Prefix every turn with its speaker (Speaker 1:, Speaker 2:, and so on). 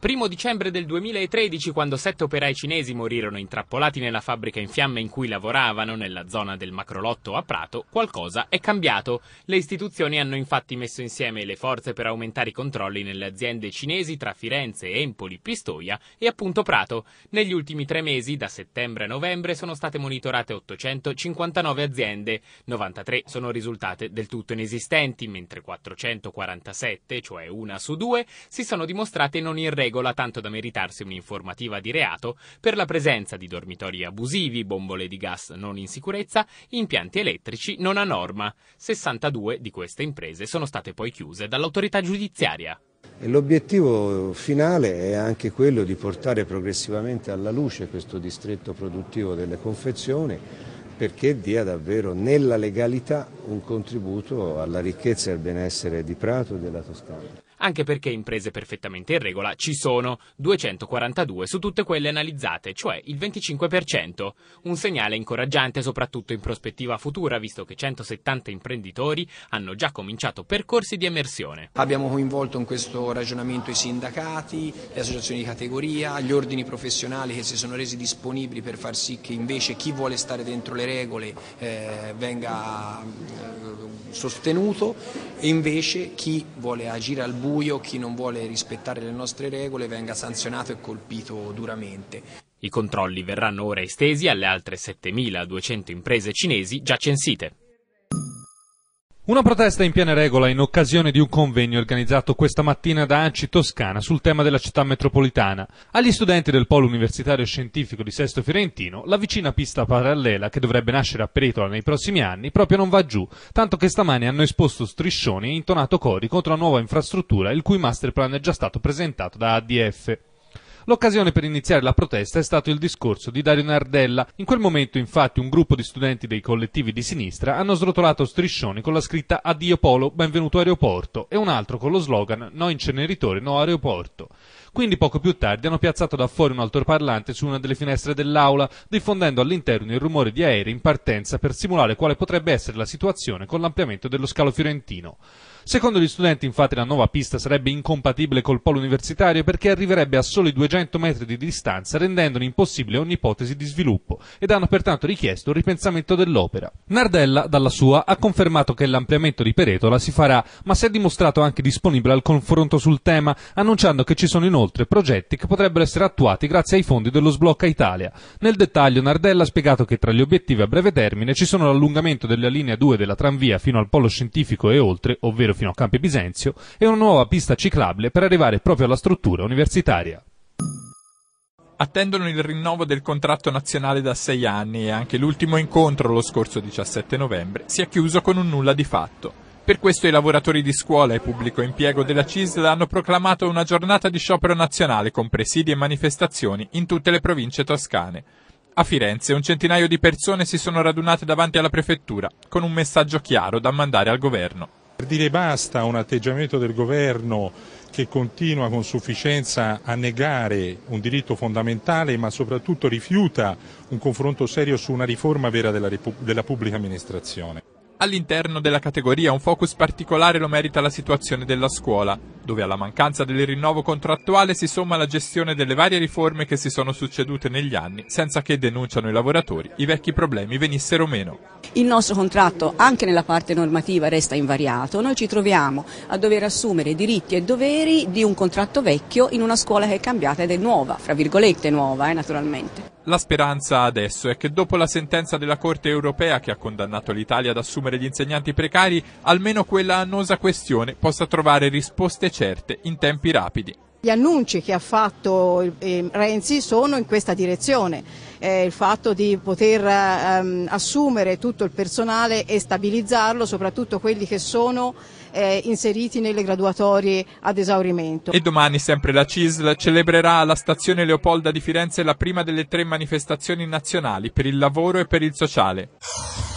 Speaker 1: Dal 1 dicembre del 2013, quando sette operai cinesi morirono intrappolati nella fabbrica in fiamme in cui lavoravano, nella zona del Macrolotto a Prato, qualcosa è cambiato. Le istituzioni hanno infatti messo insieme le forze per aumentare i controlli nelle aziende cinesi tra Firenze, Empoli, Pistoia e appunto Prato. Negli ultimi tre mesi, da settembre a novembre, sono state monitorate 859 aziende, 93 sono risultate del tutto inesistenti, mentre 447, cioè una su due, si sono dimostrate non irregolari regola tanto da meritarsi un'informativa di reato per la presenza di dormitori abusivi, bombole di gas non in sicurezza, impianti elettrici non a norma. 62 di queste imprese sono state poi chiuse dall'autorità giudiziaria.
Speaker 2: L'obiettivo finale è anche quello di portare progressivamente alla luce questo distretto produttivo delle confezioni perché dia davvero nella legalità un contributo alla ricchezza e al benessere di Prato e della
Speaker 1: Toscana anche perché imprese perfettamente in regola ci sono 242 su tutte quelle analizzate, cioè il 25%, un segnale incoraggiante soprattutto in prospettiva futura, visto che 170 imprenditori hanno già cominciato percorsi di emersione. Abbiamo coinvolto in questo ragionamento i sindacati, le associazioni di categoria, gli ordini professionali che si sono resi disponibili per far sì che invece chi vuole stare dentro le regole eh, venga eh, sostenuto e invece chi vuole agire al buio buio chi non vuole rispettare le nostre regole venga sanzionato e colpito duramente. I controlli verranno ora estesi alle altre 7.200 imprese cinesi già censite.
Speaker 2: Una protesta in piena regola in occasione di un convegno organizzato questa mattina da Anci Toscana sul tema della città metropolitana. Agli studenti del Polo Universitario Scientifico di Sesto Fiorentino, la vicina pista parallela che dovrebbe nascere a Peritola nei prossimi anni proprio non va giù, tanto che stamani hanno esposto striscioni e intonato cori contro la nuova infrastruttura il cui masterplan è già stato presentato da ADF. L'occasione per iniziare la protesta è stato il discorso di Dario Nardella. In quel momento, infatti, un gruppo di studenti dei collettivi di sinistra hanno srotolato striscioni con la scritta Addio Polo, benvenuto aeroporto e un altro con lo slogan No inceneritore, no aeroporto. Quindi poco più tardi hanno piazzato da fuori un altoparlante su una delle finestre dell'aula, diffondendo all'interno il rumore di aerei in partenza per simulare quale potrebbe essere la situazione con l'ampliamento dello scalo fiorentino. Secondo gli studenti, infatti, la nuova pista sarebbe incompatibile col polo universitario perché arriverebbe a soli 200 metri di distanza, rendendone impossibile ogni ipotesi di sviluppo, ed hanno pertanto richiesto un ripensamento dell'opera. Nardella, dalla sua, ha confermato che l'ampliamento di Peretola si farà, ma si è dimostrato anche disponibile al confronto sul tema, annunciando che ci sono inoltre progetti che potrebbero essere attuati grazie ai fondi dello Sblocca Italia. Nel dettaglio Nardella ha spiegato che tra gli obiettivi a breve termine ci sono l'allungamento della linea 2 della tranvia fino al polo scientifico e oltre, ovvero fino a Campi Bisenzio, e una nuova pista ciclabile per arrivare proprio alla struttura universitaria
Speaker 3: attendono il rinnovo del contratto nazionale da sei anni e anche l'ultimo incontro lo scorso 17 novembre si è chiuso con un nulla di fatto. Per questo i lavoratori di scuola e pubblico impiego della CISL hanno proclamato una giornata di sciopero nazionale con presidi e manifestazioni in tutte le province toscane. A Firenze un centinaio di persone si sono radunate davanti alla prefettura con un messaggio chiaro da mandare
Speaker 2: al governo. Per dire basta a un atteggiamento del governo che continua con sufficienza a negare un diritto fondamentale ma soprattutto rifiuta un confronto serio su una riforma vera della, della pubblica amministrazione
Speaker 3: all'interno della categoria. Un focus particolare lo merita la situazione della scuola, dove alla mancanza del rinnovo contrattuale si somma la gestione delle varie riforme che si sono succedute negli anni, senza che denunciano i lavoratori i vecchi problemi venissero meno.
Speaker 1: Il nostro contratto anche nella parte normativa resta invariato, noi ci troviamo a dover assumere diritti e doveri di un contratto vecchio in una scuola che è cambiata ed è nuova, fra virgolette nuova eh, naturalmente.
Speaker 3: La speranza adesso è che dopo la sentenza della Corte europea che ha condannato l'Italia ad assumere gli insegnanti precari, almeno quella annosa questione possa trovare risposte certe in tempi rapidi. Gli annunci che ha fatto eh, Renzi sono in questa direzione, il fatto di poter ehm, assumere tutto il personale e stabilizzarlo, soprattutto quelli che sono eh, inseriti nelle graduatorie ad esaurimento. E domani sempre la CISL celebrerà alla stazione Leopolda di Firenze la prima delle tre manifestazioni nazionali per il lavoro e per il sociale.